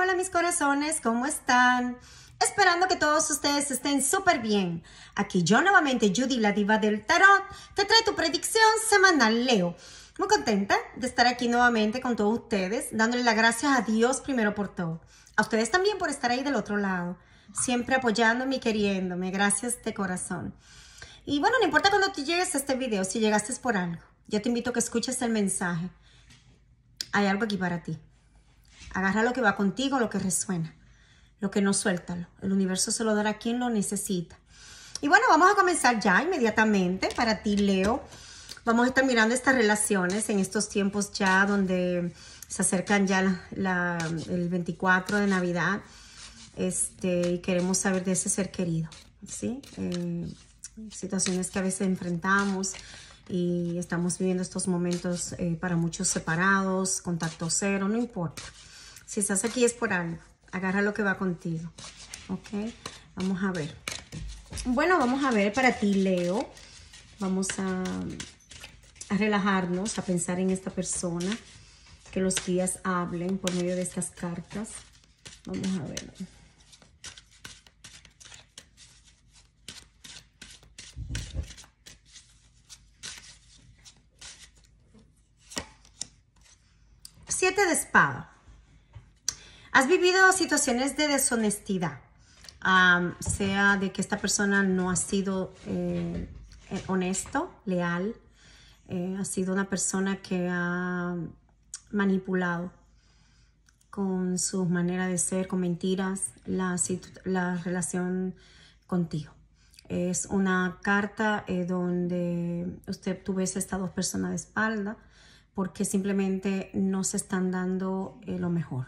hola mis corazones, ¿cómo están? Esperando que todos ustedes estén súper bien. Aquí yo nuevamente, Judy, la diva del tarot, te trae tu predicción semanal, Leo. Muy contenta de estar aquí nuevamente con todos ustedes, dándole las gracias a Dios primero por todo. A ustedes también por estar ahí del otro lado, siempre apoyándome y queriéndome. Gracias de corazón. Y bueno, no importa cuando tú llegues a este video, si llegaste por algo, yo te invito a que escuches el mensaje. Hay algo aquí para ti. Agarra lo que va contigo, lo que resuena. Lo que no, suéltalo. El universo se lo dará a quien lo necesita. Y bueno, vamos a comenzar ya inmediatamente. Para ti, Leo, vamos a estar mirando estas relaciones en estos tiempos ya donde se acercan ya el 24 de Navidad. Este, y queremos saber de ese ser querido, ¿sí? Eh, situaciones que a veces enfrentamos y estamos viviendo estos momentos eh, para muchos separados, contacto cero, no importa. Si estás aquí es por algo. Agarra lo que va contigo. ¿Ok? Vamos a ver. Bueno, vamos a ver para ti, Leo. Vamos a, relajarnos, a pensar en esta persona. Que los días hablen por medio de estas cartas. Vamos a ver. Siete de espada. ¿Has vivido situaciones de deshonestidad? sea de que esta persona no ha sido eh, eh, honesto, leal, eh, ha sido una persona que ha manipulado con su manera de ser, con mentiras, la, relación contigo. Es una carta donde usted, tuviese a estas dos personas de espalda porque simplemente no se están dando lo mejor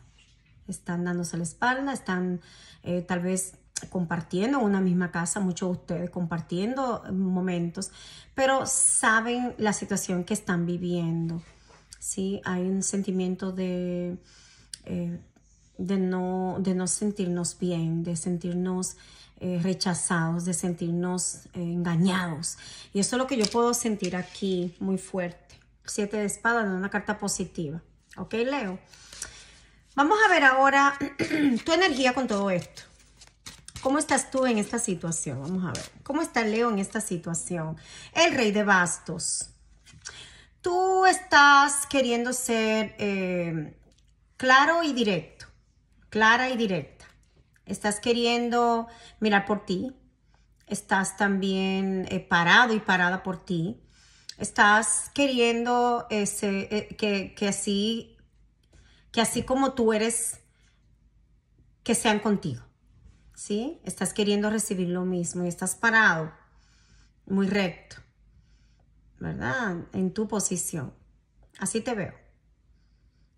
están dándose la espalda, están eh, tal vez compartiendo una misma casa, muchos de ustedes compartiendo eh, momentos, pero saben la situación que están viviendo. ¿sí? Hay un sentimiento de, eh, de, no, de no sentirnos bien, de sentirnos rechazados, de sentirnos engañados. Y eso es lo que yo puedo sentir aquí muy fuerte. Siete de espadas, una carta positiva. ¿Ok, Leo? Vamos a ver ahora tu energía con todo esto. ¿Cómo estás tú en esta situación? Vamos a ver. ¿Cómo está Leo en esta situación? El rey de bastos. Tú estás queriendo ser eh, claro y directo. Clara y directa. Estás queriendo mirar por ti. Estás también eh, parado y parada por ti. Estás queriendo ese, eh, que así que así como tú eres, que sean contigo. ¿Sí? Estás queriendo recibir lo mismo y estás parado, muy recto, ¿verdad? En tu posición. Así te veo.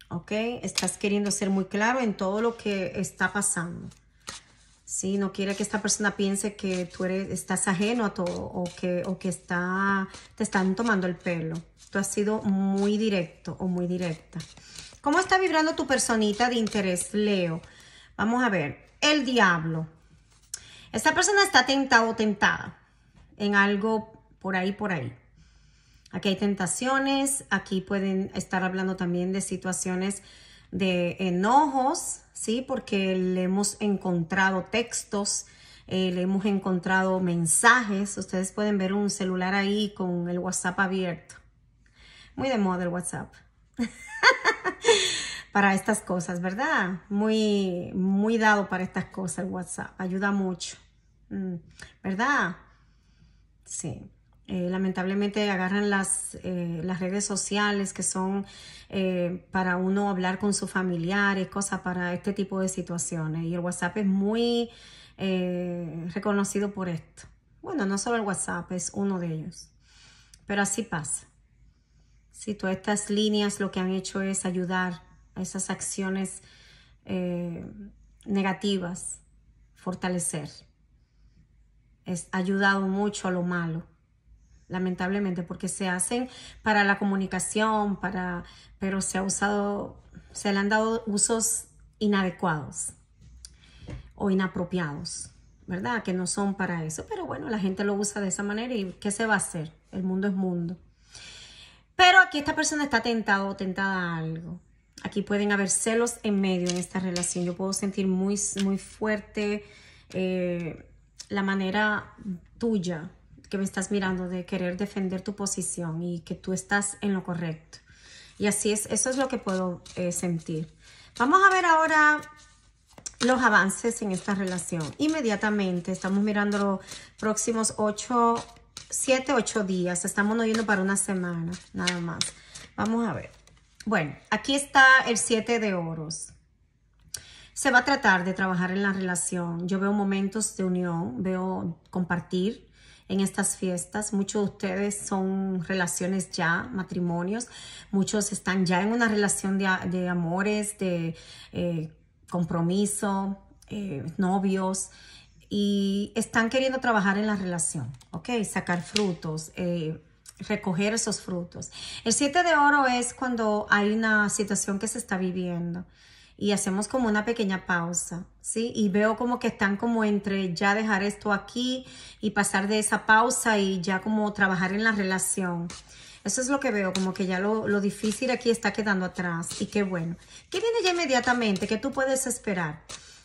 ¿Ok? Estás queriendo ser muy claro en todo lo que está pasando. Sí, no quiere que esta persona piense que tú eres, estás ajeno a todo o que, o que está, te están tomando el pelo. Tú has sido muy directo o muy directa. ¿Cómo está vibrando tu personita de interés, Leo? Vamos a ver. El diablo. Esta persona está tentada o tentada en algo por ahí, por ahí. Aquí hay tentaciones, aquí pueden estar hablando también de situaciones de enojos, ¿sí? Porque le hemos encontrado textos, eh, le hemos encontrado mensajes. Ustedes pueden ver un celular ahí con el WhatsApp abierto. Muy de moda el WhatsApp. para estas cosas, ¿verdad? Muy, muy dado para estas cosas el WhatsApp. Ayuda mucho, mm, ¿verdad? Sí. Eh, lamentablemente agarran las, eh, las, redes sociales que son eh, para uno hablar con sus familiares, cosas para este tipo de situaciones. Y el WhatsApp es muy reconocido por esto. Bueno, no solo el WhatsApp, es uno de ellos. Pero así pasa. Si todas estas líneas lo que han hecho es ayudar esas acciones eh, negativas, fortalecer. Es ayudado mucho a lo malo, lamentablemente, porque se hacen para la comunicación, para, pero se ha usado, se le han dado usos inadecuados o inapropiados, ¿verdad? Que no son para eso, pero bueno, la gente lo usa de esa manera y ¿qué se va a hacer? El mundo es mundo. Pero aquí esta persona está tentada o tentada a algo. Aquí pueden haber celos en medio en esta relación. Yo puedo sentir muy, muy fuerte eh, la manera tuya que me estás mirando de querer defender tu posición y que tú estás en lo correcto. Y así es, eso es lo que puedo eh, sentir. Vamos a ver ahora los avances en esta relación. Inmediatamente, estamos mirando los próximos 8, 7, 8 días. Estamos no yendo para una semana, nada más. Vamos a ver. Bueno, aquí está el 7 de oros. Se va a tratar de trabajar en la relación. Yo veo momentos de unión, veo compartir en estas fiestas. Muchos de ustedes son relaciones ya, matrimonios. Muchos están ya en una relación de, amores, de eh, compromiso, eh, novios. Y están queriendo trabajar en la relación, ¿ok? Sacar frutos, eh, recoger esos frutos. El siete de oro es cuando hay una situación que se está viviendo y hacemos como una pequeña pausa, ¿sí? Y veo como que están como entre ya dejar esto aquí y pasar de esa pausa y ya como trabajar en la relación. Eso es lo que veo, como que ya lo, difícil aquí está quedando atrás y qué bueno. ¿Qué viene ya inmediatamente? ¿Qué tú puedes esperar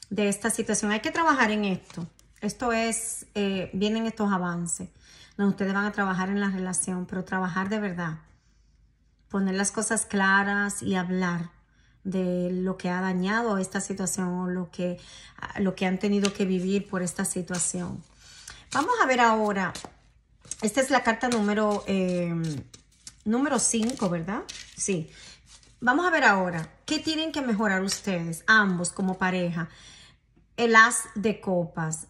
de esta situación? Hay que trabajar en esto. Esto es, eh, vienen estos avances ustedes van a trabajar en la relación, pero trabajar de verdad. Poner las cosas claras y hablar de lo que ha dañado esta situación o lo que, lo que han tenido que vivir por esta situación. Vamos a ver ahora, esta es la carta número em, número 5, ¿verdad? Sí. Vamos a ver ahora, ¿qué tienen que mejorar ustedes, ambos como pareja? El as de copas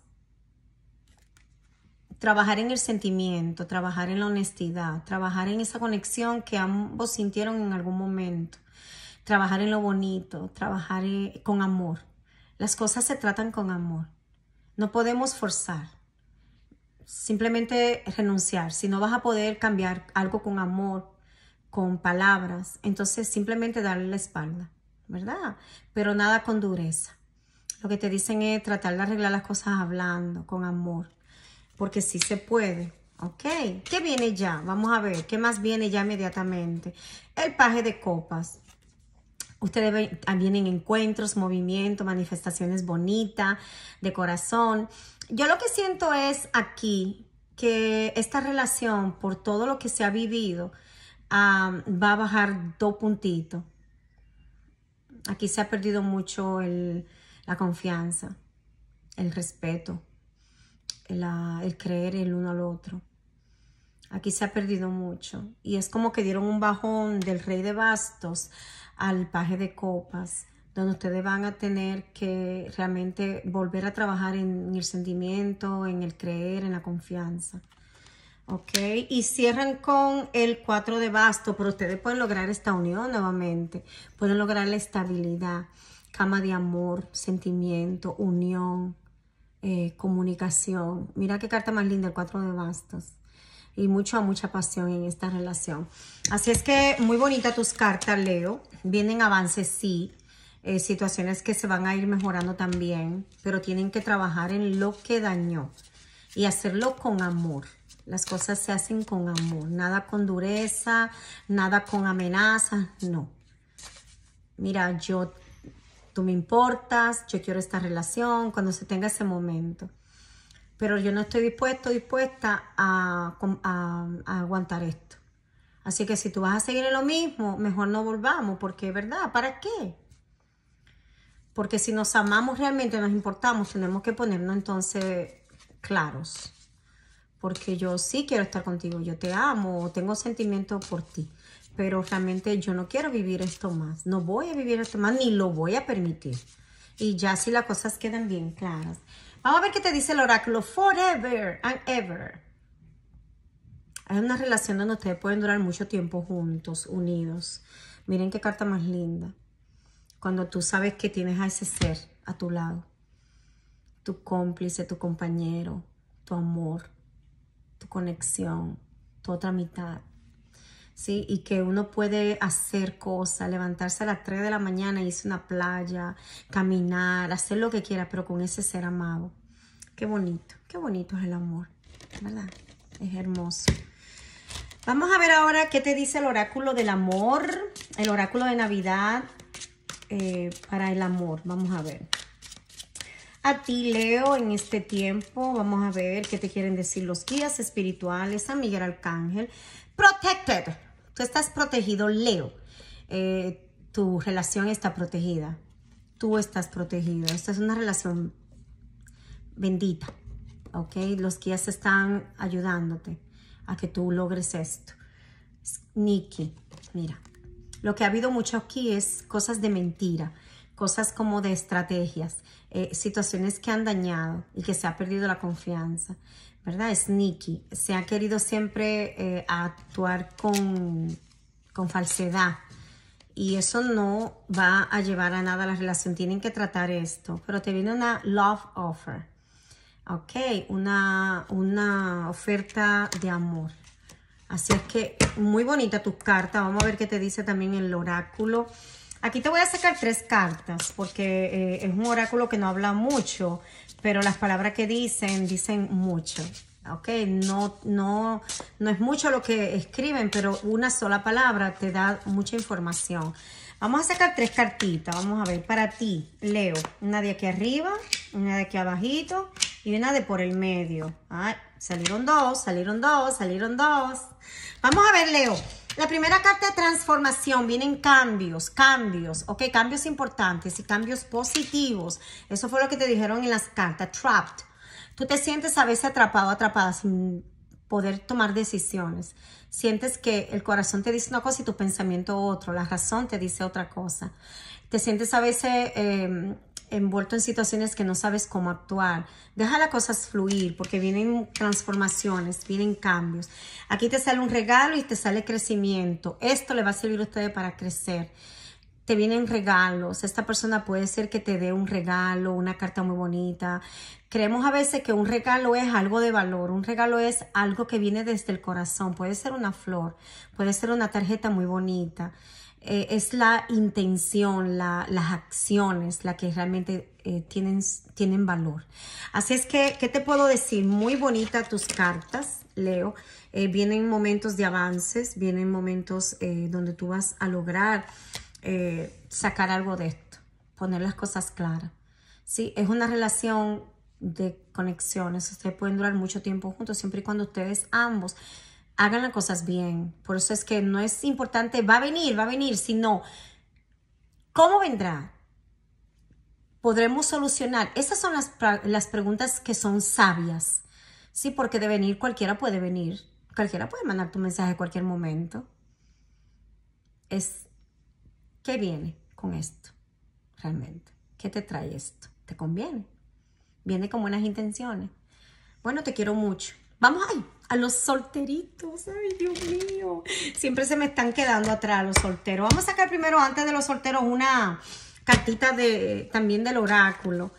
trabajar en el sentimiento, trabajar en la honestidad, trabajar en esa conexión que ambos sintieron en algún momento, trabajar en lo bonito, trabajar eh, con amor. Las cosas se tratan con amor. No podemos forzar, simplemente renunciar. Si no vas a poder cambiar algo con amor, con palabras, entonces simplemente darle la espalda, ¿verdad? Pero nada con dureza. Lo que te dicen es tratar de arreglar las cosas hablando, con amor porque sí se puede. ¿Ok? ¿Qué viene ya? Vamos a ver, ¿qué más viene ya inmediatamente? El paje de copas. Ustedes ven, ah, vienen encuentros, movimientos, manifestaciones bonitas, de corazón. Yo lo que siento es aquí que esta relación, por todo lo que se ha vivido, va a bajar dos puntitos. Aquí se ha perdido mucho la confianza, el respeto Ah, el creer el uno al otro. Aquí se ha perdido mucho. Y es como que dieron un bajón del rey de bastos al paje de copas, donde ustedes van a tener que realmente volver a trabajar en, el sentimiento, en el creer, en la confianza. ¿ok? Y cierran con el 4 de basto, pero ustedes pueden lograr esta unión nuevamente, pueden lograr la estabilidad, cama de amor, sentimiento, unión, eh, comunicación. Mira qué carta más linda, el cuatro de bastos. Y mucha, mucha pasión en esta relación. Así es que muy bonita tus cartas, Leo. Vienen avances, sí. Eh, situaciones que se van a ir mejorando también. Pero tienen que trabajar en lo que dañó. Y hacerlo con amor. Las cosas se hacen con amor. Nada con dureza, nada con amenazas, no. Mira, yo tú me importas, yo quiero esta relación, cuando se tenga ese momento. Pero yo no estoy dispuesto, dispuesta a, a, aguantar esto. Así que si tú vas a seguir en lo mismo, mejor no volvamos, porque es verdad, ¿para qué? Porque si nos amamos realmente, nos importamos, tenemos que ponernos entonces claros. Porque yo sí quiero estar contigo, yo te amo, tengo sentimientos por ti pero realmente yo no quiero vivir esto más, no voy a vivir esto más, ni lo voy a permitir. Y ya si las cosas quedan bien claras. Vamos a ver qué te dice el oráculo, forever and ever. Hay una relación donde ustedes pueden durar mucho tiempo juntos, unidos. Miren qué carta más linda. Cuando tú sabes que tienes a ese ser a tu lado. Tu cómplice, tu compañero, tu amor, tu conexión, tu otra mitad. ¿sí? Y que uno puede hacer cosas, levantarse a las 3 de la mañana, irse a una playa, caminar, hacer lo que quiera, pero con ese ser amado. Qué bonito, qué bonito es el amor, ¿verdad? Es hermoso. Vamos a ver ahora qué te dice el oráculo del amor, el oráculo de Navidad eh, para el amor. Vamos a ver. A ti, Leo, en este tiempo, vamos a ver qué te quieren decir los guías espirituales, San Miguel Arcángel. Protected, Tú estás protegido, Leo. Eh, tu relación está protegida. Tú estás protegido. Esta es una relación bendita. ¿Ok? Los guías están ayudándote a que tú logres esto. Nikki, mira. Lo que ha habido mucho aquí es cosas de mentira cosas como de estrategias, eh, situaciones que han dañado y que se ha perdido la confianza. ¿verdad? nicky Se ha querido siempre eh, actuar con, con falsedad. Y eso no va a llevar a nada la relación. Tienen que tratar esto. Pero te viene una love offer. Ok, una, una oferta de amor. Así es que muy bonita tu carta Vamos a ver qué te dice también el oráculo. Aquí te voy a sacar tres cartas porque eh, es un oráculo que no habla mucho, pero las palabras que dicen, dicen mucho. ¿ok? No, no, no es mucho lo que escriben, pero una sola palabra te da mucha información. Vamos a sacar tres cartitas, vamos a ver, para ti, Leo, una de aquí arriba, una de aquí abajito y una de por el medio. salieron dos, salieron dos, salieron dos. Vamos a ver, Leo, la primera carta de transformación, vienen cambios, cambios, ¿ok? Cambios importantes y cambios positivos. Eso fue lo que te dijeron en las cartas, trapped. Tú te sientes a veces atrapado, atrapada, sin poder tomar decisiones. Sientes que el corazón te dice una cosa y tu pensamiento otro, la razón te dice otra cosa. Te sientes a veces eh, envuelto en situaciones que no sabes cómo actuar. Deja las cosas fluir porque vienen transformaciones, vienen cambios. Aquí te sale un regalo y te sale crecimiento. Esto le va a servir a ustedes para crecer te vienen regalos. Esta persona puede ser que te dé un regalo, una carta muy bonita. Creemos a veces que un regalo es algo de valor, un regalo es algo que viene desde el corazón. Puede ser una flor, puede ser una tarjeta muy bonita. Eh, es la intención, las acciones, la que realmente eh, tienen, tienen valor. Así es que, ¿qué te puedo decir? Muy bonita tus cartas, Leo. Eh, vienen momentos de avances, vienen momentos donde tú vas a lograr sacar algo de esto, poner las cosas claras. Sí, es una relación de conexiones. Ustedes pueden durar mucho tiempo juntos, siempre y cuando ustedes ambos hagan las cosas bien. Por eso es que no es importante, va a venir, va a venir, sino cómo vendrá. Podremos solucionar. Esas son las, preguntas que son sabias. Sí, porque de venir cualquiera puede venir. Cualquiera puede mandar tu mensaje a cualquier momento. Es, ¿qué viene con esto realmente? ¿Qué te trae esto? ¿Te conviene? Viene con buenas intenciones. Bueno, te quiero mucho. Vamos ahí a los solteritos. Ay, Dios mío. Siempre se me están quedando atrás los solteros. Vamos a sacar primero, antes de los solteros, una cartita de, también del oráculo.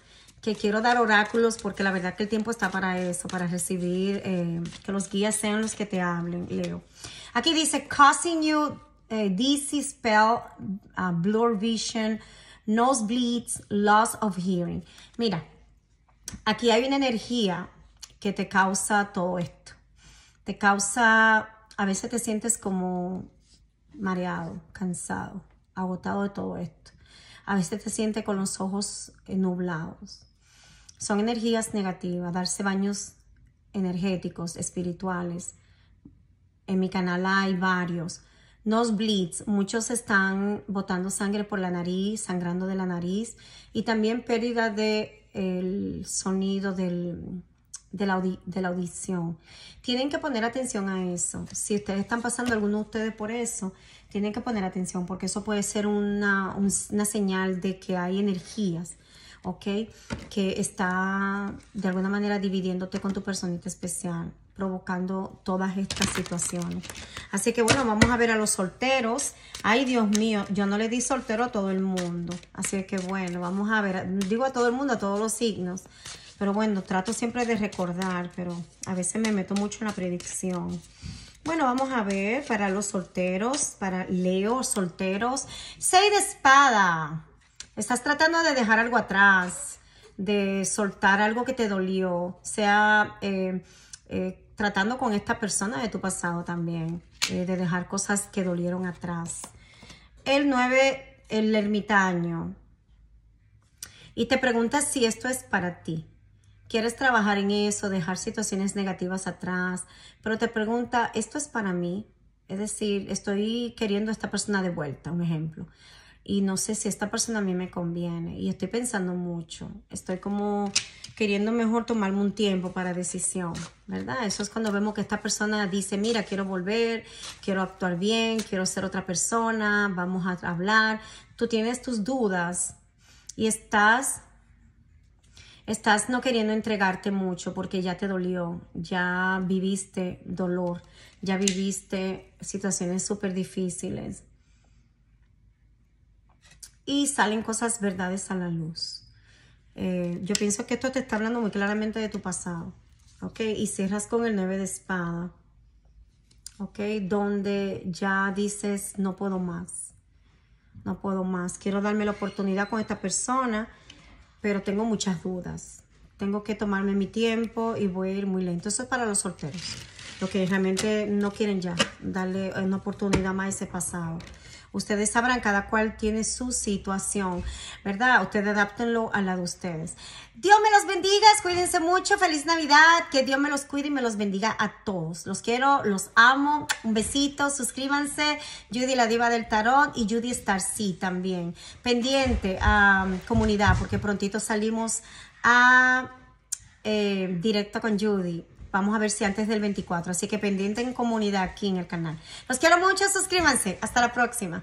Que quiero dar oráculos porque la verdad que el tiempo está para eso, para recibir, eh, que los guías sean los que te hablen, Leo. Aquí dice, causing you eh, spell, uh, blur vision, nosebleeds, loss of hearing. Mira, aquí hay una energía que te causa todo esto te causa, a veces te sientes como mareado, cansado, agotado de todo esto. A veces te sientes con los ojos eh, nublados. Son energías negativas, darse baños energéticos, espirituales. En mi canal hay varios. Nos bleeds, muchos están botando sangre por la nariz, sangrando de la nariz y también pérdida del el sonido del, de la, audición. Tienen que poner atención a eso. Si ustedes están pasando, algunos de ustedes por eso, tienen que poner atención porque eso puede ser una, una señal de que hay energías. ¿ok? Que está de alguna manera dividiéndote con tu personita especial, provocando todas estas situaciones. Así que bueno, vamos a ver a los solteros. Ay, Dios mío, yo no le di soltero a todo el mundo. Así que bueno, vamos a ver, digo a todo el mundo, a todos los signos. Pero bueno, trato siempre de recordar, pero a veces me meto mucho en la predicción. Bueno, vamos a ver para los solteros, para Leo, solteros. Seis de espada. Estás tratando de dejar algo atrás, de soltar algo que te dolió, sea eh, eh, tratando con esta persona de tu pasado también, eh, de dejar cosas que dolieron atrás. El 9, el ermitaño. Y te preguntas si esto es para ti. Quieres trabajar en eso, dejar situaciones negativas atrás, pero te pregunta, ¿esto es para mí? Es decir, estoy queriendo a esta persona de vuelta, un ejemplo. Y no sé si esta persona a mí me conviene. Y estoy pensando mucho. Estoy como queriendo mejor tomarme un tiempo para decisión, ¿verdad? Eso es cuando vemos que esta persona dice, mira, quiero volver, quiero actuar bien, quiero ser otra persona, vamos a hablar. Tú tienes tus dudas y estás Estás no queriendo entregarte mucho porque ya te dolió, ya viviste dolor, ya viviste situaciones súper difíciles. Y salen cosas verdades a la luz. Eh, yo pienso que esto te está hablando muy claramente de tu pasado. Y cierras con el 9 de espada. ¿Ok? Donde ya dices, no puedo más. No puedo más. Quiero darme la oportunidad con esta persona pero tengo muchas dudas. Tengo que tomarme mi tiempo y voy a ir muy lento. Eso es para los solteros que realmente no quieren ya darle una oportunidad más a ese pasado. Ustedes sabrán, cada cual tiene su situación, ¿verdad? Ustedes adáptenlo a la de ustedes. Dios me los bendiga, cuídense mucho, feliz Navidad, que Dios me los cuide y me los bendiga a todos. Los quiero, los amo, un besito, suscríbanse, Judy la diva del tarot y Judy Starcy también. Pendiente a comunidad, porque prontito salimos a eh, directo con Judy. Vamos a ver si antes del 24. Así que pendiente en comunidad aquí en el canal. Los quiero mucho, suscríbanse. Hasta la próxima.